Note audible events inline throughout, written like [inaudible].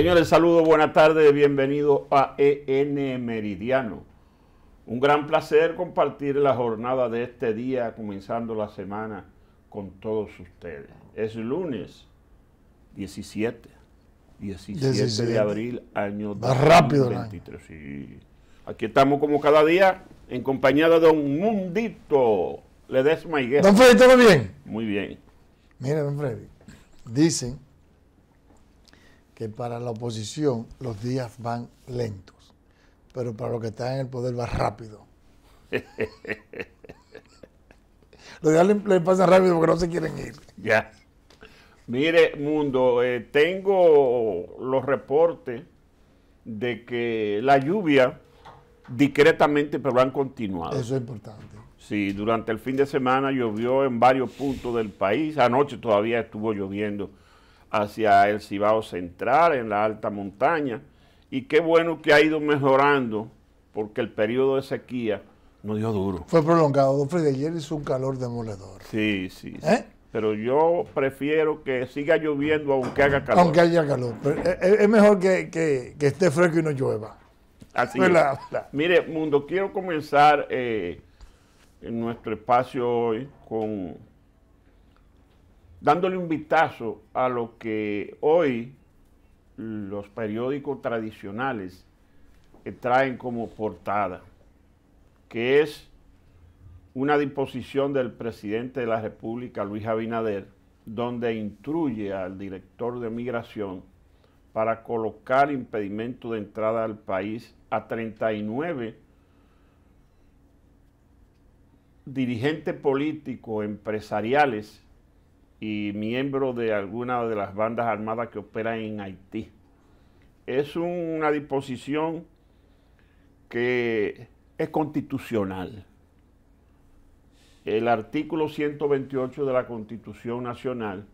Señores, saludo, buena tarde, bienvenidos a EN Meridiano. Un gran placer compartir la jornada de este día, comenzando la semana con todos ustedes. Es lunes 17, 17, de abril, año 2023. Rápido, Aquí estamos como cada día, en compañía de un Mundito Ledesma Higuera. Don Freddy, ¿todo bien? Muy bien. Mira, don Freddy, dicen que para la oposición los días van lentos, pero para los que están en el poder va rápido. [laughs] los días les pasan rápido porque no se quieren ir. Ya. Mire, mundo, eh, tengo los reportes de que la lluvia discretamente, pero han continuado. Eso es importante. Sí, durante el fin de semana llovió en varios puntos del país. Anoche todavía estuvo lloviendo hacia el Cibao Central, en la alta montaña. Y qué bueno que ha ido mejorando, porque el periodo de sequía no dio duro. Fue prolongado, don de ayer hizo un calor demoledor. Sí, sí. ¿Eh? Pero yo prefiero que siga lloviendo aunque haga calor. Aunque haya calor. es mejor que, esté fresco y no llueva. Así Mire, Mundo, quiero comenzar eh, en nuestro espacio hoy con dándole un vistazo a lo que hoy los periódicos tradicionales eh, traen como portada, que es una disposición del presidente de la República, Luis Abinader, donde instruye al director de migración para colocar impedimento de entrada al país a 39 dirigentes políticos, empresariales y miembro de alguna de las bandas armadas que operan en Haití. Es una disposición que es constitucional. El artículo 128 de la Constitución Nacional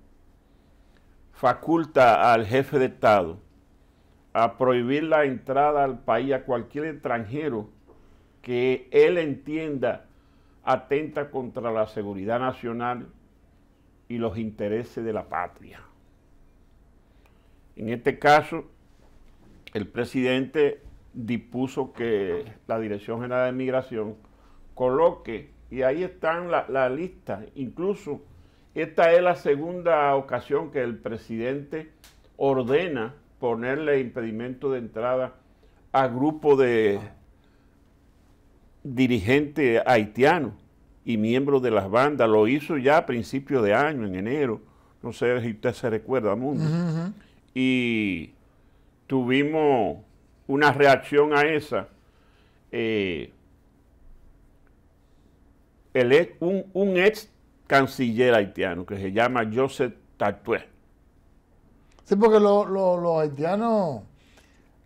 faculta al jefe de Estado a prohibir la entrada al país a cualquier extranjero que él entienda atenta contra la seguridad nacional y los intereses de la patria. En este caso, el presidente dispuso que la Dirección General de Migración coloque, y ahí están la, la lista, incluso esta es la segunda ocasión que el presidente ordena ponerle impedimento de entrada a grupo de dirigentes haitianos y miembros de las bandas. Lo hizo ya a principios de año, en enero. No sé si usted se recuerda, Mundo. Y tuvimos una reacción a esa. Eh, un, ex canciller haitiano que se llama Joseph Tatué. Sí, porque los haitianos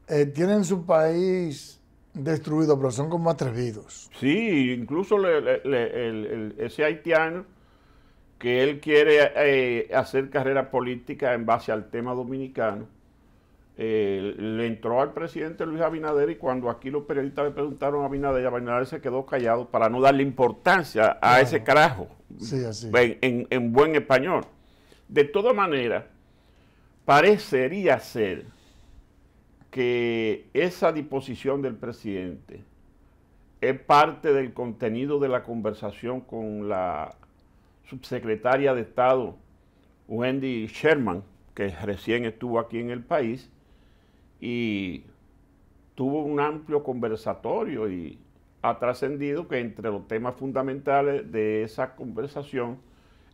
eh, tienen su país destruidos, pero son como atrevidos. Sí, incluso el, ese haitiano que él quiere eh, hacer carrera política en base al tema dominicano, eh, le entró al presidente Luis Abinader y cuando aquí los periodistas le preguntaron a Abinader, Abinader se quedó callado para no darle importancia a ese carajo sí, así. En, en buen español. De todas maneras, parecería ser que esa disposición del presidente es parte del contenido de la conversación con la subsecretaria de Estado, Wendy Sherman, que recién estuvo aquí en el país y tuvo un amplio conversatorio y ha trascendido que entre los temas fundamentales de esa conversación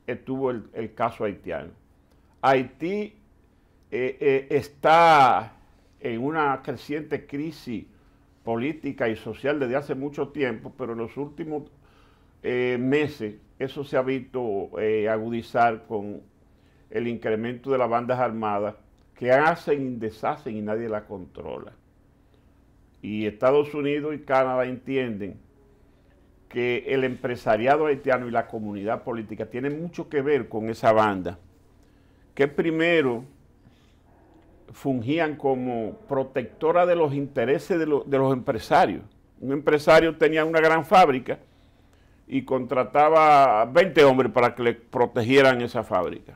estuvo el, caso haitiano. Haití eh, eh, está en una creciente crisis política y social desde hace mucho tiempo, pero en los últimos eh, meses eso se ha visto eh, agudizar con el incremento de las bandas armadas que hacen y deshacen y nadie las controla. Y Estados Unidos y Canadá entienden que el empresariado haitiano y la comunidad política tienen mucho que ver con esa banda, que primero fungían como protectora de los intereses de, los empresarios. Un empresario tenía una gran fábrica y contrataba a 20 hombres para que le protegieran esa fábrica.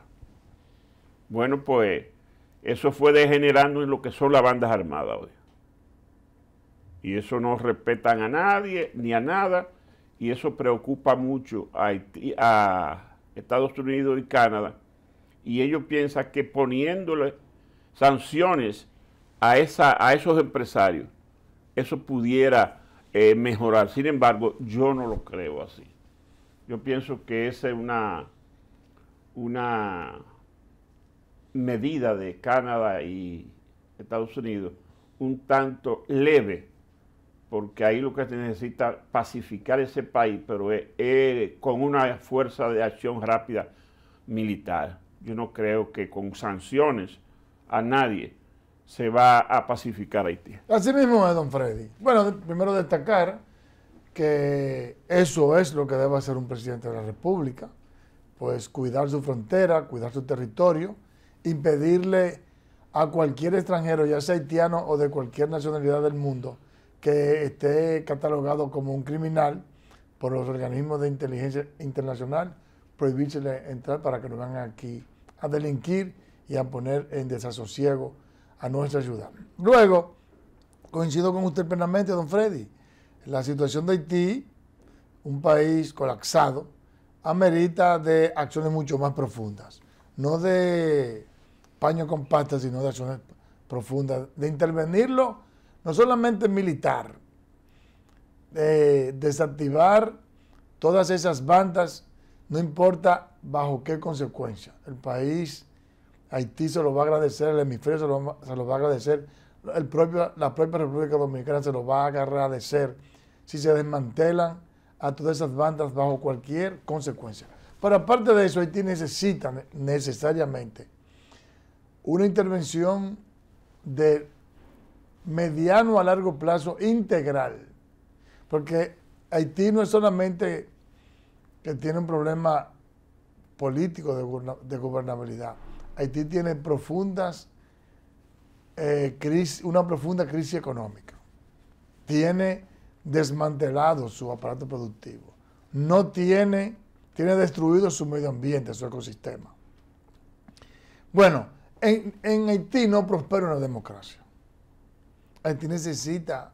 Bueno, pues eso fue degenerando en lo que son las bandas armadas hoy. Y eso no respetan a nadie ni a nada y eso preocupa mucho a Estados Unidos y Canadá. Y ellos piensan que poniéndole sanciones a, esa, a esos empresarios, eso pudiera eh, mejorar. Sin embargo, yo no lo creo así. Yo pienso que esa es una, una medida de Canadá y Estados Unidos un tanto leve, porque ahí lo que se necesita pacificar ese país, pero con una fuerza de acción rápida militar. Yo no creo que con sanciones a nadie se va a pacificar Haití. Así mismo es, don Freddy. Bueno, primero destacar que eso es lo que debe hacer un presidente de la República, pues cuidar su frontera, cuidar su territorio, impedirle a cualquier extranjero, ya sea haitiano o de cualquier nacionalidad del mundo, que esté catalogado como un criminal por los organismos de inteligencia internacional, prohibirse entrar para que no vengan aquí a delinquir y a poner en desasosiego a nuestra ayuda. Luego, coincido con usted plenamente, don Freddy, la situación de Haití, un país colapsado, amerita de acciones mucho más profundas, no de paño con pasta, sino de acciones profundas, de intervenirlo, no solamente militar, de desactivar todas esas bandas, no importa bajo qué consecuencia. El país Haití se lo va a agradecer, el hemisferio se lo, va a agradecer, el propio, la propia República Dominicana se lo va a agradecer si se desmantelan a todas esas bandas bajo cualquier consecuencia. Pero aparte de eso, Haití necesita necesariamente una intervención de mediano a largo plazo integral. Porque Haití no es solamente que tiene un problema político de, gobernabilidad. Haití tiene profundas, eh, una profunda crisis económica. Tiene desmantelado su aparato productivo. No tiene, tiene destruido su medio ambiente, su ecosistema. Bueno, en, Haití no prospera una democracia. Haití necesita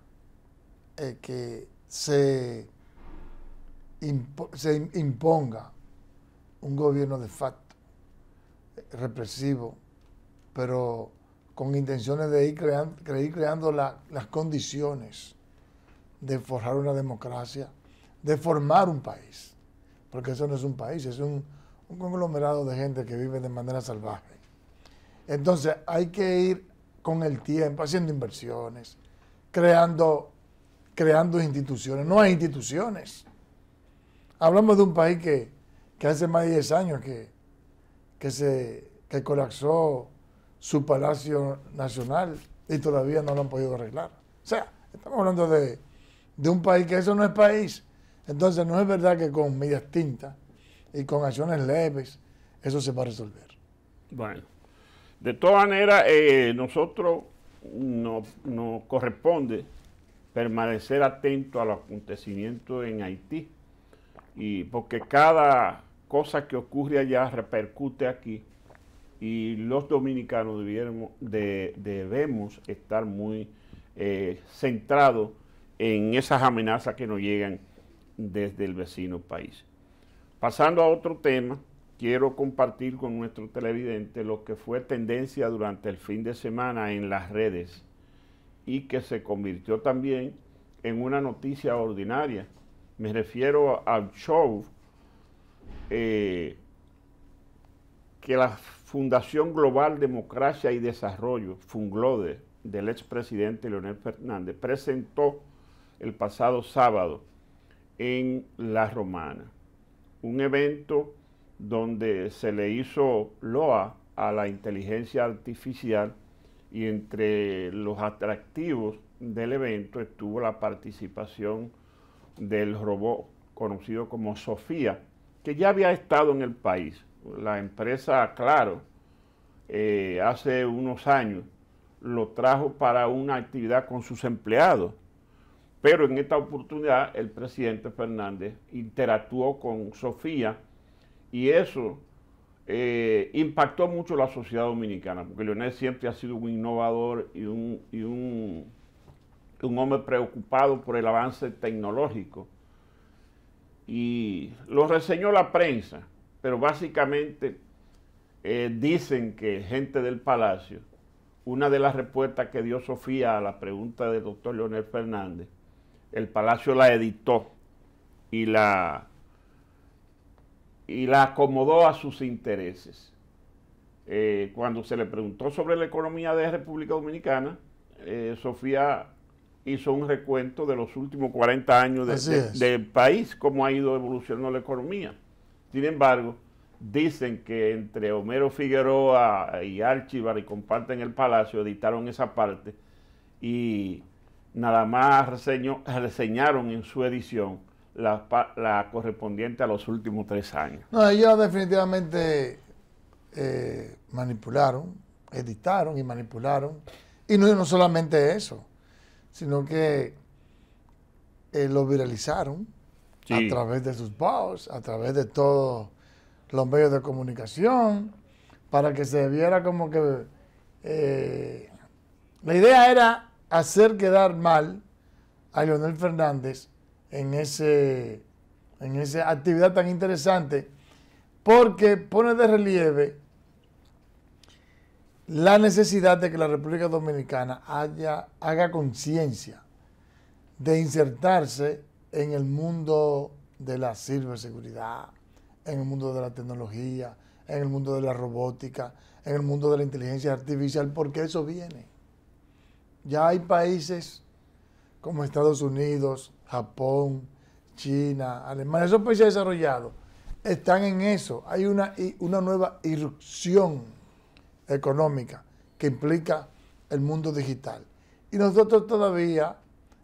eh, que se, se imponga un gobierno de facto represivo, pero con intenciones de ir creando, las condiciones de forjar una democracia, de formar un país, porque eso no es un país, es un, conglomerado de gente que vive de manera salvaje. Entonces hay que ir con el tiempo haciendo inversiones, creando, creando instituciones. No hay instituciones. Hablamos de un país que, que hace más de 10 años que, que, se, que colapsó su Palacio Nacional y todavía no lo han podido arreglar. O sea, estamos hablando de, un país que eso no es país. Entonces no es verdad que con medidas tintas y con acciones leves eso se va a resolver. Bueno, de todas maneras, eh, nosotros nos corresponde permanecer atentos a los acontecimientos en Haití, y porque cada cosa que ocurre allá repercute aquí y los dominicanos debemos, estar muy eh, centrados en esas amenazas que nos llegan desde el vecino país. Pasando a otro tema, quiero compartir con nuestro televidente lo que fue tendencia durante el fin de semana en las redes y que se convirtió también en una noticia ordinaria. Me refiero al show eh, que la Fundación Global Democracia y Desarrollo, FUNGLODE, del expresidente Leonel Fernández, presentó el pasado sábado en La Romana, un evento donde se le hizo loa a la inteligencia artificial y entre los atractivos del evento estuvo la participación del robot conocido como Sofía, que ya había estado en el país. La empresa Claro eh, hace unos años lo trajo para una actividad con sus empleados, pero en esta oportunidad el presidente Fernández interactuó con Sofía y eso eh, impactó mucho la sociedad dominicana, porque Leonel siempre ha sido un innovador y un, y un, un hombre preocupado por el avance tecnológico. Y lo reseñó la prensa, pero básicamente eh, dicen que gente del Palacio, una de las respuestas que dio Sofía a la pregunta del doctor Leonel Fernández, el Palacio la editó y la, y la acomodó a sus intereses. Eh, cuando se le preguntó sobre la economía de República Dominicana, eh, Sofía hizo un recuento de los últimos 40 años del país, cómo ha ido evolucionando la economía. Sin embargo, dicen que entre Homero Figueroa y archibar y comparten el palacio, editaron esa parte y nada más reseñaron en su edición la, correspondiente a los últimos tres años. No, ellos definitivamente eh, manipularon, editaron y manipularon. Y no, no solamente eso, sino que eh, lo viralizaron a través de sus posts, a través de todos los medios de comunicación, para que se viera como que... Eh, la idea era hacer quedar mal a Leonel Fernández en, ese, en esa actividad tan interesante, porque pone de relieve la necesidad de que la República Dominicana haya, haga conciencia de insertarse en el mundo de la ciberseguridad, en el mundo de la tecnología, en el mundo de la robótica, en el mundo de la inteligencia artificial, porque eso viene. Ya hay países como Estados Unidos, Japón, China, Alemania, esos países desarrollados están en eso. Hay una, una nueva irrupción económica que implica el mundo digital. Y nosotros todavía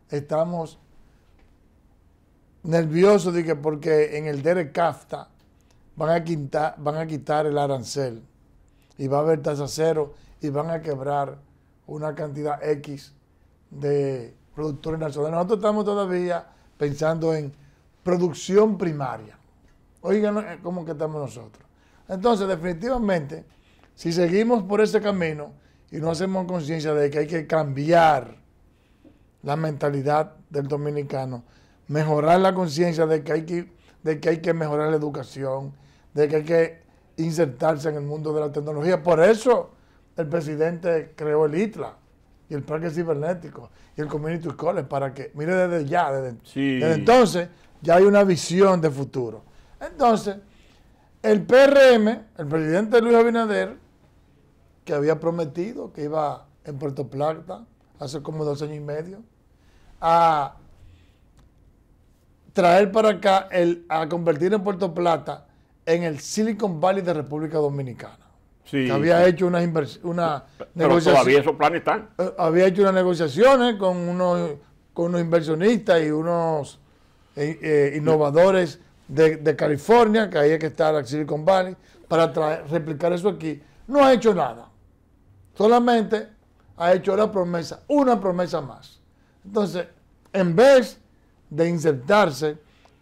estamos nerviosos de que porque en el DERECAFTA van a, van a quitar el arancel y va a haber tasa cero y van a quebrar una cantidad X de productores nacionales. Nosotros estamos todavía pensando en producción primaria. Oigan cómo que estamos nosotros. Entonces, definitivamente, si seguimos por ese camino y no hacemos conciencia de que hay que cambiar la mentalidad del dominicano, mejorar la conciencia de, que hay que, de que hay que mejorar la educación, de que hay que insertarse en el mundo de la tecnología. Por eso el presidente creó el ITLA y el Parque Cibernético y el Community College para que, mire desde ya, desde entonces ya hay una visión de futuro. Entonces, el PRM, el presidente Luis Abinader, que había prometido que iba en Puerto Plata hace como dos años y medio a traer para acá, el, a convertir en Puerto Plata en el Silicon Valley de República Dominicana. había hecho unas una negociaciones. Eh, había hecho unas negociaciones con unos, con inversionistas y unos eh, eh, innovadores de, California, que ahí que estar el Silicon Valley, para replicar eso aquí. No ha hecho nada. Solamente ha hecho la promesa, una promesa más. Entonces, en vez de insertarse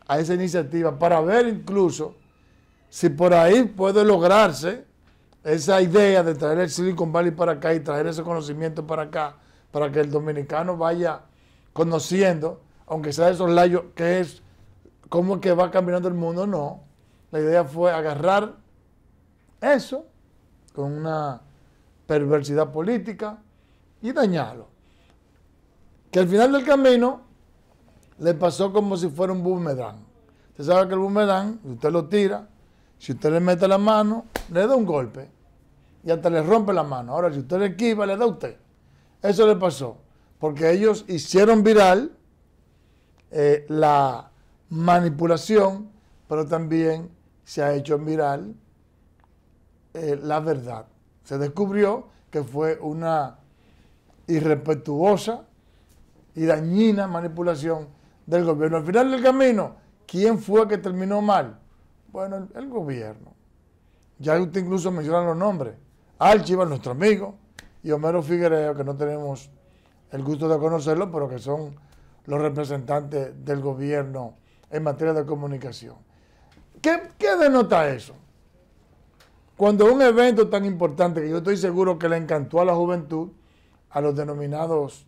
a esa iniciativa para ver incluso si por ahí puede lograrse esa idea de traer el Silicon Valley para acá y traer ese conocimiento para acá, para que el dominicano vaya conociendo, aunque sea de esos layos, que es cómo que va caminando el mundo, no. La idea fue agarrar eso con una perversidad política y dañarlo. Que al final del camino le pasó como si fuera un boomerang. Usted sabe que el boomerang, usted lo tira, si usted le mete la mano, le da un golpe y hasta le rompe la mano. Ahora, si usted le esquiva, le da a usted. Eso le pasó, porque ellos hicieron viral eh, la manipulación, pero también se ha hecho viral eh, la verdad se descubrió que fue una irrespetuosa y dañina manipulación del gobierno. Al final del camino, ¿quién fue que terminó mal? Bueno, el, gobierno. Ya usted incluso menciona los nombres. Archiva, nuestro amigo, y Homero Figuereo, que no tenemos el gusto de conocerlo, pero que son los representantes del gobierno en materia de comunicación. qué denota eso? Cuando un evento tan importante que yo estoy seguro que le encantó a la juventud, a los denominados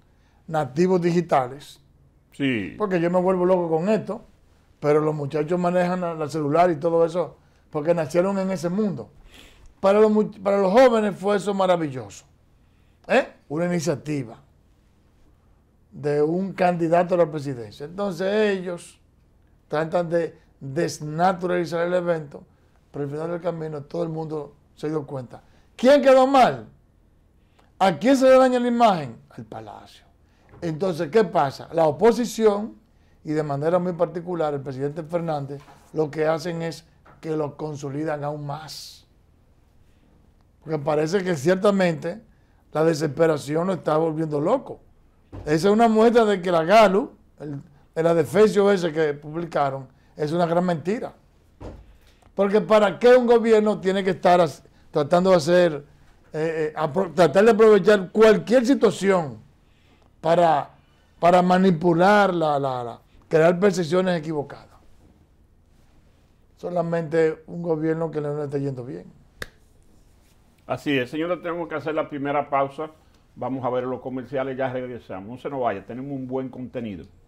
nativos digitales, porque yo me vuelvo loco con esto, pero los muchachos manejan la celular y todo eso, porque nacieron en ese mundo. Para los, para los jóvenes fue eso maravilloso. ¿eh? Una iniciativa de un candidato a la presidencia. Entonces ellos tratan de desnaturalizar el evento pero al final del camino todo el mundo se dio cuenta. ¿Quién quedó mal? ¿A quién se le daña la imagen? Al palacio. Entonces, ¿qué pasa? La oposición, y de manera muy particular el presidente Fernández, lo que hacen es que lo consolidan aún más. Porque parece que ciertamente la desesperación lo está volviendo loco. Esa es una muestra de que la GALU, el, el adefesio ese que publicaron, es una gran mentira. Porque para qué un gobierno tiene que estar tratando de hacer, eh, eh, tratar de aprovechar cualquier situación para, para manipular, la, crear percepciones equivocadas. Solamente un gobierno que no le está yendo bien. Así es, señor, tenemos que hacer la primera pausa. Vamos a ver los comerciales, ya regresamos. No se nos vaya, tenemos un buen contenido.